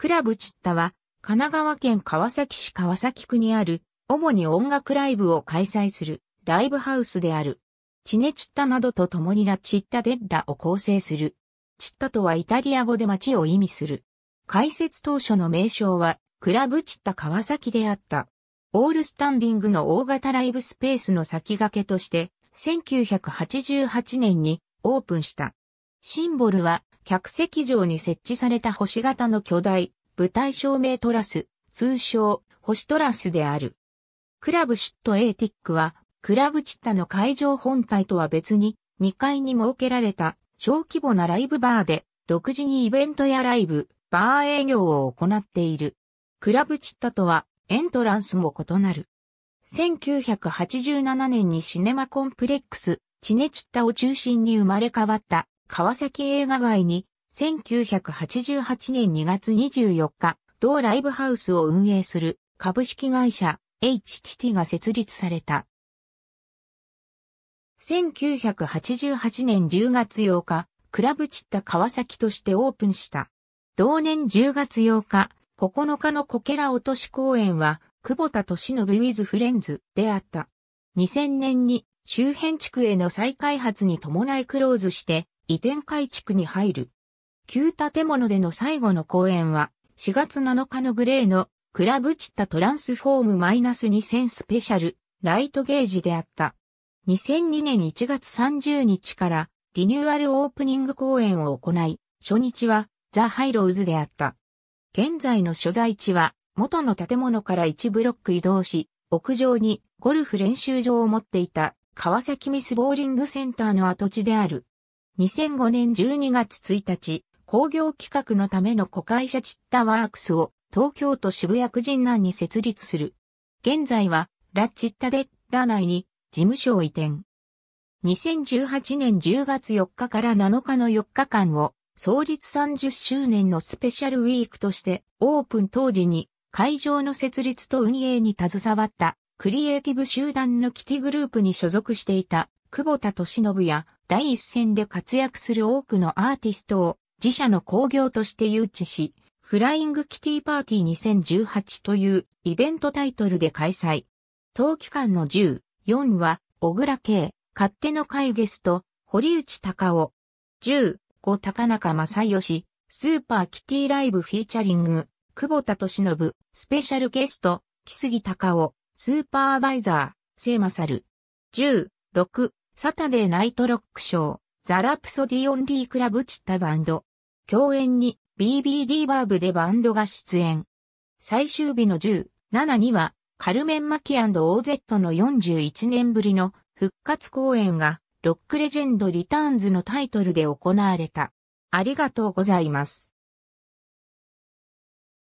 クラブチッタは、神奈川県川崎市川崎区にある、主に音楽ライブを開催する、ライブハウスである。チネチッタなどと共にラチッタデッラを構成する。チッタとはイタリア語で街を意味する。開設当初の名称は、クラブチッタ川崎であった。オールスタンディングの大型ライブスペースの先駆けとして、1988年にオープンした。シンボルは、客席上に設置された星型の巨大、舞台照明トラス、通称、星トラスである。クラブシットエーティックは、クラブチッタの会場本体とは別に、2階に設けられた小規模なライブバーで、独自にイベントやライブ、バー営業を行っている。クラブチッタとは、エントランスも異なる。1987年にシネマコンプレックス、チネチッタを中心に生まれ変わった川崎映画街に1988年2月24日、同ライブハウスを運営する株式会社 HTT が設立された。1988年10月8日、クラブチッタ川崎としてオープンした。同年10月8日、9日のコケラ落とし公演は、久保田し信 w ウィズフレンズであった。2000年に周辺地区への再開発に伴いクローズして移転改築に入る。旧建物での最後の公演は、4月7日のグレーのクラブチッタトランスフォーム -2000 スペシャルライトゲージであった。2002年1月30日からリニューアルオープニング公演を行い、初日はザ・ハイローズであった。現在の所在地は元の建物から1ブロック移動し、屋上にゴルフ練習場を持っていた川崎ミスボーリングセンターの跡地である。2005年12月1日、工業企画のための子会社チッタワークスを東京都渋谷区神南に設立する。現在は、ラ・チッタデッラ内に事務所を移転。2018年10月4日から7日の4日間を創立30周年のスペシャルウィークとしてオープン当時に会場の設立と運営に携わったクリエイティブ集団のキティグループに所属していた久保田敏信や第一線で活躍する多くのアーティストを自社の工業として誘致し、フライングキティパーティー2018というイベントタイトルで開催。当期間の10、4は、小倉慶、勝手の会ゲスト、堀内隆夫。10、5高中正義、スーパーキティライブフィーチャリング、久保田敏信、スペシャルゲスト、木杉隆夫、スーパーバイザー、聖勝。10、6、サタデーナイトロックショー、ザ・ラプソディオンリークラブチッタバンド、共演に BBD バーブでバンドが出演。最終日の10、7には、カルメン・マキ &OZ の41年ぶりの復活公演が、ロックレジェンドリターンズのタイトルで行われた。ありがとうございます。